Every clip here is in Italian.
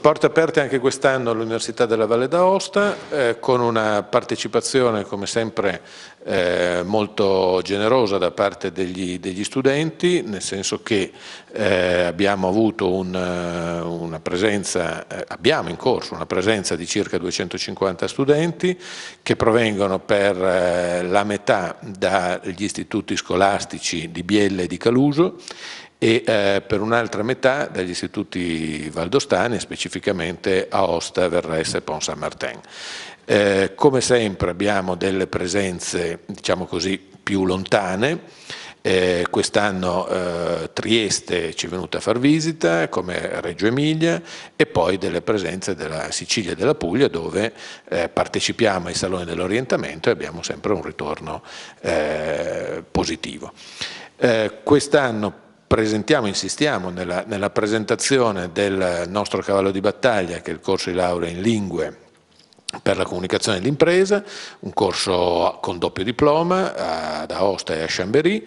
Porte aperte anche quest'anno all'Università della Valle d'Aosta eh, con una partecipazione come sempre eh, molto generosa da parte degli, degli studenti, nel senso che eh, abbiamo avuto un, eh, una presenza, eh, abbiamo in corso una presenza di circa 250 studenti che provengono per eh, la metà dagli istituti scolastici di Biella e di Caluso e eh, per un'altra metà dagli istituti valdostani, specificamente Aosta, Verres e Pont Saint-Martin. Eh, come sempre abbiamo delle presenze, diciamo così, più lontane, eh, quest'anno eh, Trieste ci è venuta a far visita, come Reggio Emilia, e poi delle presenze della Sicilia e della Puglia, dove eh, partecipiamo ai Saloni dell'Orientamento e abbiamo sempre un ritorno eh, positivo. Eh, quest'anno presentiamo, insistiamo nella, nella presentazione del nostro cavallo di battaglia, che è il corso di laurea in lingue per la comunicazione dell'impresa, un corso con doppio diploma eh, ad Aosta e a Chambéry,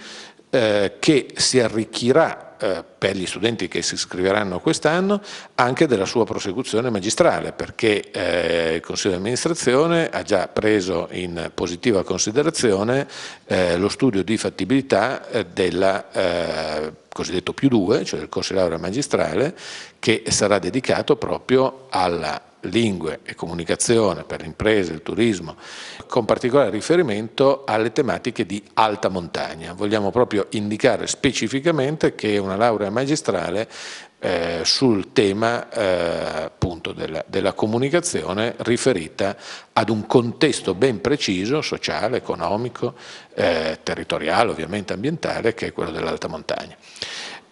eh, che si arricchirà eh, per gli studenti che si iscriveranno quest'anno anche della sua prosecuzione magistrale perché eh, il Consiglio di amministrazione ha già preso in positiva considerazione eh, lo studio di fattibilità eh, della eh, cosiddetto più 2, cioè del corso di laurea magistrale, che sarà dedicato proprio alla lingue e comunicazione, per le imprese, il turismo, con particolare riferimento alle tematiche di alta montagna. Vogliamo proprio indicare specificamente che è una laurea magistrale eh, sul tema eh, appunto della, della, comunicazione riferita ad un contesto ben preciso, sociale, economico, eh, territoriale, ovviamente ambientale, che è quello dell'alta montagna.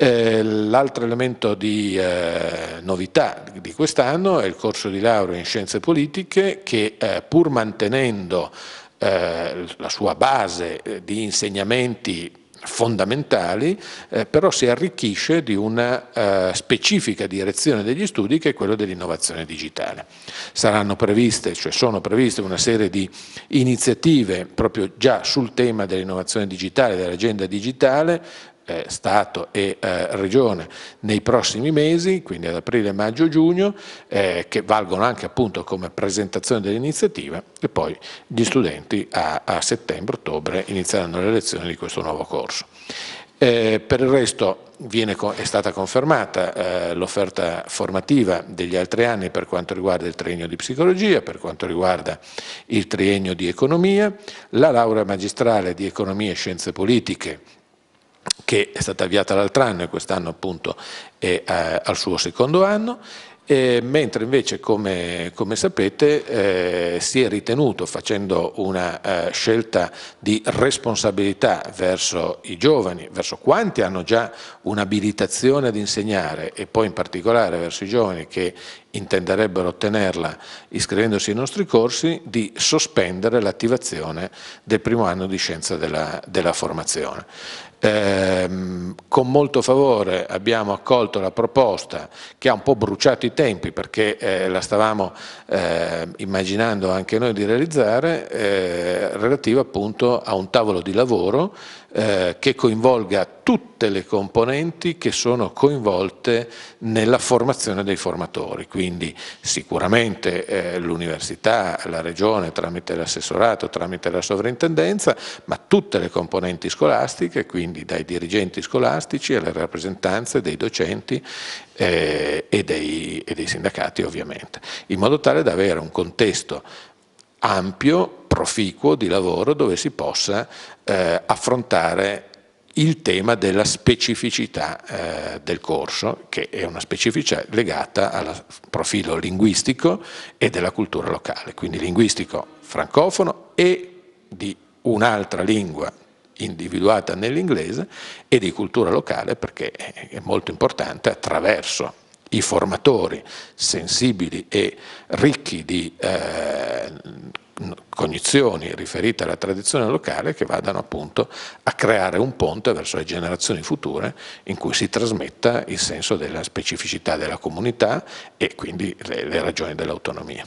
Eh, l'altro elemento di eh, novità di quest'anno è il corso di laurea in scienze politiche che eh, pur mantenendo eh, la sua base eh, di insegnamenti fondamentali, eh, però si arricchisce di una eh, specifica direzione degli studi che è quella dell'innovazione digitale. Saranno previste, cioè sono previste una serie di iniziative proprio già sul tema dell'innovazione digitale, dell'agenda digitale, eh, Stato e eh, Regione nei prossimi mesi, quindi ad aprile, maggio, giugno, eh, che valgono anche appunto come presentazione dell'iniziativa e poi gli studenti a, a settembre, ottobre inizieranno le lezioni di questo nuovo corso. Eh, per il resto viene, è stata confermata eh, l'offerta formativa degli altri anni per quanto riguarda il triennio di psicologia, per quanto riguarda il triennio di economia, la laurea magistrale di economia e scienze politiche che è stata avviata l'altro anno e quest'anno appunto è eh, al suo secondo anno, eh, mentre invece come, come sapete eh, si è ritenuto facendo una eh, scelta di responsabilità verso i giovani, verso quanti hanno già un'abilitazione ad insegnare e poi in particolare verso i giovani che intenderebbero ottenerla iscrivendosi ai nostri corsi, di sospendere l'attivazione del primo anno di scienza della, della formazione. Ehm, con molto favore abbiamo accolto la proposta che ha un po' bruciato i tempi perché eh, la stavamo eh, immaginando anche noi di realizzare, eh, relativa appunto a un tavolo di lavoro eh, che coinvolga tutte le componenti che sono coinvolte nella formazione dei formatori, quindi sicuramente eh, l'università, la regione tramite l'assessorato, tramite la sovrintendenza, ma tutte le componenti scolastiche, quindi dai dirigenti scolastici alle rappresentanze dei docenti eh, e, dei, e dei sindacati ovviamente, in modo tale da avere un contesto ampio proficuo di lavoro dove si possa eh, affrontare il tema della specificità eh, del corso, che è una specificità legata al profilo linguistico e della cultura locale, quindi linguistico francofono e di un'altra lingua individuata nell'inglese e di cultura locale perché è molto importante attraverso i formatori sensibili e ricchi di eh, cognizioni riferite alla tradizione locale che vadano appunto a creare un ponte verso le generazioni future in cui si trasmetta il senso della specificità della comunità e quindi le, le ragioni dell'autonomia.